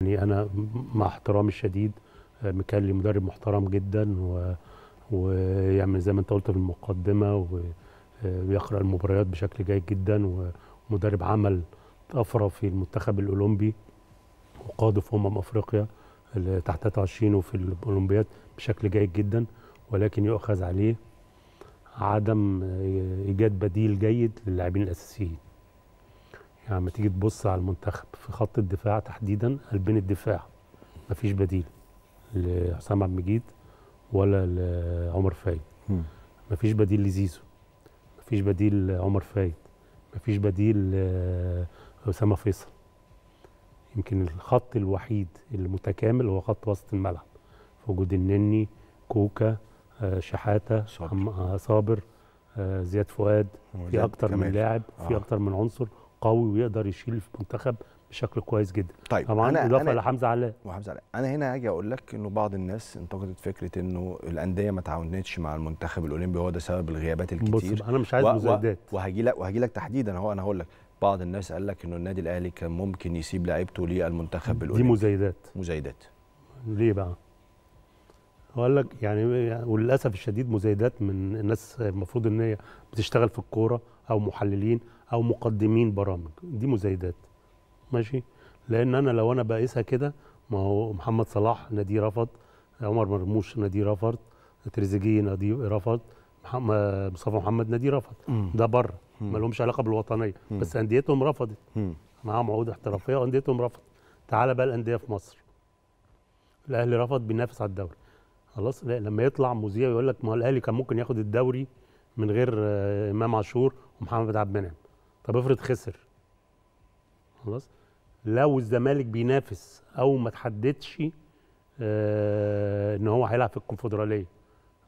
يعني أنا مع احترامي الشديد آه، مكلي مدرب محترم جدا و... ويعمل زي ما أنت قلت في المقدمة ويقرأ آه، المباريات بشكل جيد جدا ومدرب عمل طفرة في المنتخب الأولمبي وقاد في أمم أفريقيا تحت 23 وفي الأولمبياد بشكل جيد جدا ولكن يؤخذ عليه عدم آه، إيجاد بديل جيد للاعبين الأساسيين يعني لما تيجي تبص على المنتخب في خط الدفاع تحديدا قلبين الدفاع مفيش بديل لحسام عبد المجيد ولا لعمر فايد مفيش بديل لزيزو مفيش بديل لعمر فايد مفيش بديل لأسامة فيصل يمكن الخط الوحيد المتكامل هو خط وسط الملعب في وجود النني كوكا آه، شحاته صابر, آه، آه، زياد فؤاد في اكتر من لاعب في اكتر من عنصر قوي ويقدر يشيل في المنتخب بشكل كويس جدا طيب طبعا اضافه لحمزه علاء وحمزه علاء انا هنا هاجي اقول لك انه بعض الناس انتقدت فكره انه الانديه ما تعاونتش مع المنتخب الاولمبي هو ده سبب الغيابات الكتير بص انا مش عايز و... مزايدات وهجي لك وهجي لك تحديدا هو انا هقول لك بعض الناس قال لك انه النادي الاهلي كان ممكن يسيب لعيبته للمنتخب الاولمبي دي مزايدات مزايدات ليه بقى؟ وقال لك يعني وللاسف الشديد مزايدات من الناس المفروض ان هي بتشتغل في الكوره او محللين او مقدمين برامج دي مزايدات ماشي لان انا لو انا بقيسها كده ما هو محمد صلاح نادي رفض عمر مرموش نادي رفض تريزيجيه نادي رفض مصطفى محمد نادي رفض ده بره ما لهمش علاقه بالوطنيه مم. بس انديتهم رفضت معاهم عقود احترافيه وانديتهم رفضت تعالى بقى الانديه في مصر الاهلي رفض بينافس على الدوري خلاص لما يطلع مذيع يقول لك ما هو الاهلي كان ممكن ياخد الدوري من غير آه، امام عاشور ومحمد عبد المنعم طب افرض خسر خلاص لو الزمالك بينافس او ما تحددش آه ان هو هيلعب في الكونفدراليه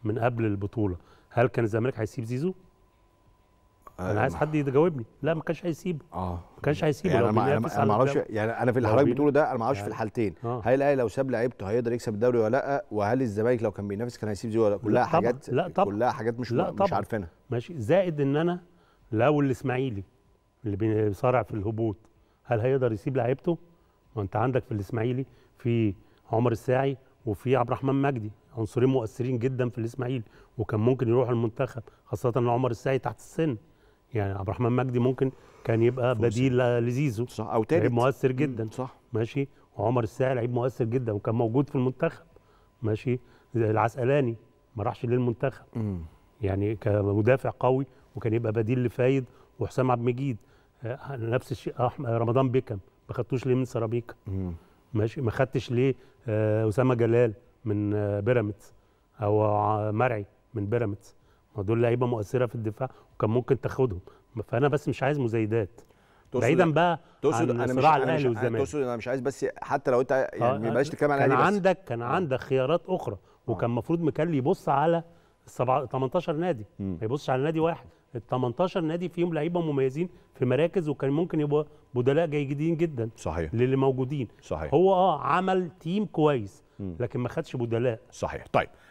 من قبل البطوله هل كان الزمالك هيسيب زيزو؟ انا عايز حد يجاوبني لا ما كانش هيسيبه اه ما كانش هيسيبه يعني انا ما اعرفش يعني انا في اللي حضرتك بتقوله ده انا ما اعرفش يعني. في الحالتين آه. هل الاهلي لو ساب لعيبته هيقدر يكسب الدوري ولا لا وهل الزمالك لو كان بينافس كان هيسيب زيزو ولا كلها لا حاجات لا طبعا. كلها حاجات مش لا طبعا. مش عارفينها ماشي زائد ان انا لو الاسماعيلي اللي بيصارع في الهبوط هل هيقدر يسيب لعيبته؟ ما انت عندك في الاسماعيلي في عمر الساعي وفي عبد الرحمن مجدي عنصرين مؤثرين جدا في الاسماعيلي وكان ممكن يروح المنتخب خاصه ان عمر الساعي تحت السن يعني عبد الرحمن مجدي ممكن كان يبقى بديل لزيزو صح او تالت لعيب مؤثر جدا صح ماشي وعمر الساعي لعيب مؤثر جدا وكان موجود في المنتخب ماشي العسقلاني ما راحش للمنتخب مم. يعني كمدافع قوي وكان يبقى بديل لفايد وحسام عبد المجيد آه، نفس الشيء آه، آه، رمضان بيكم ما خدتوش ليه من سيراميكا ماشي ما خدتش ليه اسامه جلال من بيراميدز او مرعي من بيراميدز ما دول لعيبه مؤثره في الدفاع وكان ممكن تاخدهم فانا بس مش عايز مزايدات بعيدا بقى تقصد عن صراع الاهلي والزمالك تقصد انا مش عايز بس حتى لو انت يعني آه بلاش تتكلم على الاهلي كان عندك كان عندك خيارات اخرى وكان المفروض مكان يبص على 17 نادي ما يبصش على نادي واحد ال 18 نادي فيهم لعيبه مميزين في مراكز وكان ممكن يبقى بدلاء جيدين جدا صحيح للي موجودين صحيح هو اه عمل تيم كويس لكن ما خدش بدلاء صحيح طيب